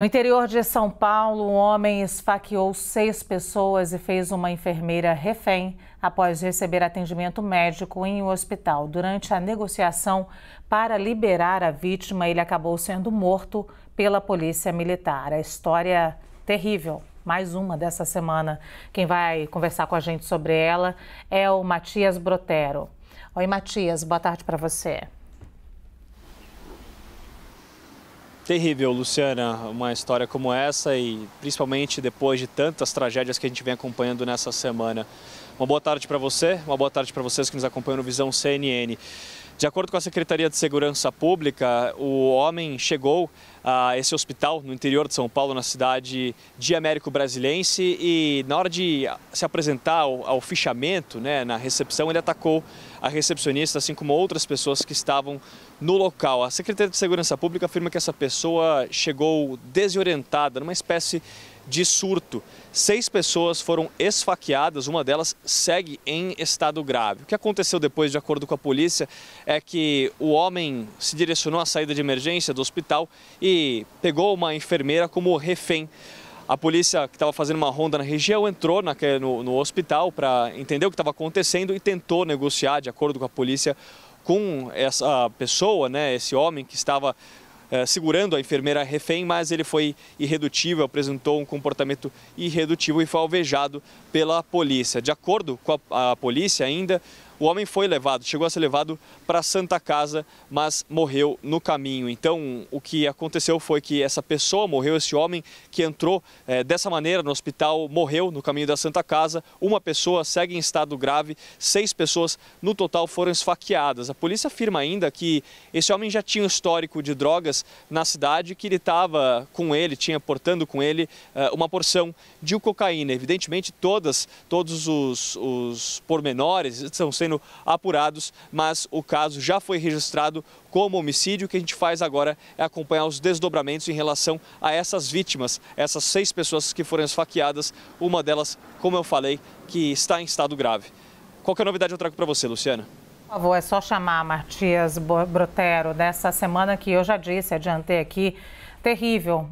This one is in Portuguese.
No interior de São Paulo, um homem esfaqueou seis pessoas e fez uma enfermeira refém após receber atendimento médico em um hospital. Durante a negociação para liberar a vítima, ele acabou sendo morto pela polícia militar. A história é terrível, mais uma dessa semana. Quem vai conversar com a gente sobre ela é o Matias Brotero. Oi, Matias, boa tarde para você. terrível, Luciana, uma história como essa e principalmente depois de tantas tragédias que a gente vem acompanhando nessa semana. Uma boa tarde para você, uma boa tarde para vocês que nos acompanham no Visão CNN. De acordo com a Secretaria de Segurança Pública, o homem chegou a esse hospital no interior de São Paulo, na cidade de Américo Brasilense, e na hora de se apresentar ao, ao fichamento, né, na recepção, ele atacou a recepcionista, assim como outras pessoas que estavam no local. A Secretaria de Segurança Pública afirma que essa pessoa chegou desorientada, numa espécie de surto. Seis pessoas foram esfaqueadas, uma delas segue em estado grave. O que aconteceu depois, de acordo com a polícia, é que o homem se direcionou à saída de emergência do hospital e pegou uma enfermeira como refém. A polícia que estava fazendo uma ronda na região entrou na, no, no hospital para entender o que estava acontecendo e tentou negociar, de acordo com a polícia, com essa pessoa, né, esse homem que estava eh, segurando a enfermeira refém, mas ele foi irredutível, apresentou um comportamento irredutível e foi alvejado pela polícia. De acordo com a, a polícia, ainda o homem foi levado, chegou a ser levado para a Santa Casa, mas morreu no caminho. Então, o que aconteceu foi que essa pessoa morreu, esse homem que entrou é, dessa maneira no hospital morreu no caminho da Santa Casa. Uma pessoa segue em estado grave, seis pessoas no total foram esfaqueadas. A polícia afirma ainda que esse homem já tinha um histórico de drogas na cidade, que ele estava com ele, tinha portando com ele eh, uma porção de cocaína. Evidentemente, todas, todos os, os pormenores estão sendo sendo apurados, mas o caso já foi registrado como homicídio. O que a gente faz agora é acompanhar os desdobramentos em relação a essas vítimas, essas seis pessoas que foram esfaqueadas, uma delas, como eu falei, que está em estado grave. Qual é a novidade eu trago para você, Luciana? Por favor, é só chamar Matias Brotero dessa semana que eu já disse, adiantei aqui, terrível.